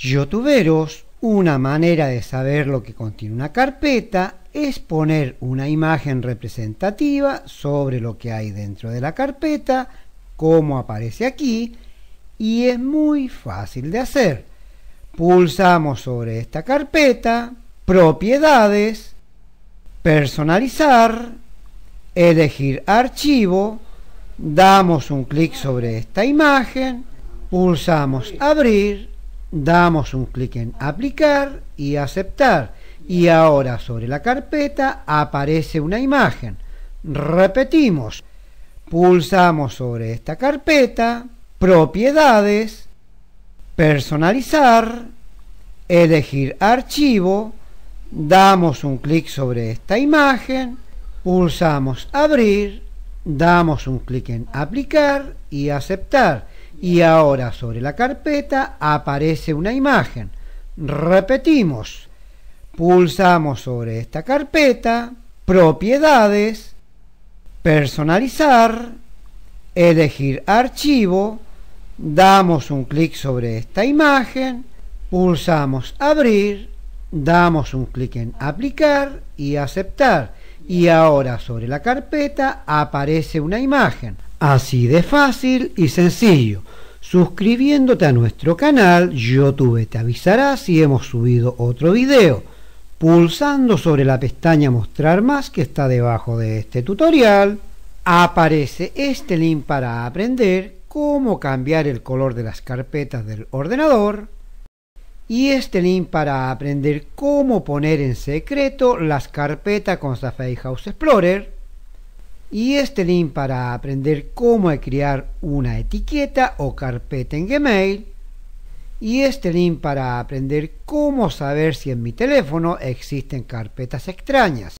youtuberos una manera de saber lo que contiene una carpeta es poner una imagen representativa sobre lo que hay dentro de la carpeta, como aparece aquí, y es muy fácil de hacer. Pulsamos sobre esta carpeta, propiedades, personalizar, elegir archivo, damos un clic sobre esta imagen, pulsamos abrir damos un clic en aplicar y aceptar. Y ahora sobre la carpeta aparece una imagen. Repetimos, pulsamos sobre esta carpeta, propiedades, personalizar, elegir archivo, damos un clic sobre esta imagen, pulsamos abrir, damos un clic en aplicar y aceptar y ahora sobre la carpeta aparece una imagen. Repetimos, pulsamos sobre esta carpeta, propiedades, personalizar, elegir archivo, damos un clic sobre esta imagen, pulsamos abrir, damos un clic en aplicar y aceptar. Y ahora sobre la carpeta aparece una imagen. Así de fácil y sencillo suscribiéndote a nuestro canal YouTube te avisará si hemos subido otro video, pulsando sobre la pestaña mostrar más que está debajo de este tutorial, aparece este link para aprender cómo cambiar el color de las carpetas del ordenador y este link para aprender cómo poner en secreto las carpetas con Safari House Explorer y este link para aprender cómo crear una etiqueta o carpeta en Gmail. Y este link para aprender cómo saber si en mi teléfono existen carpetas extrañas.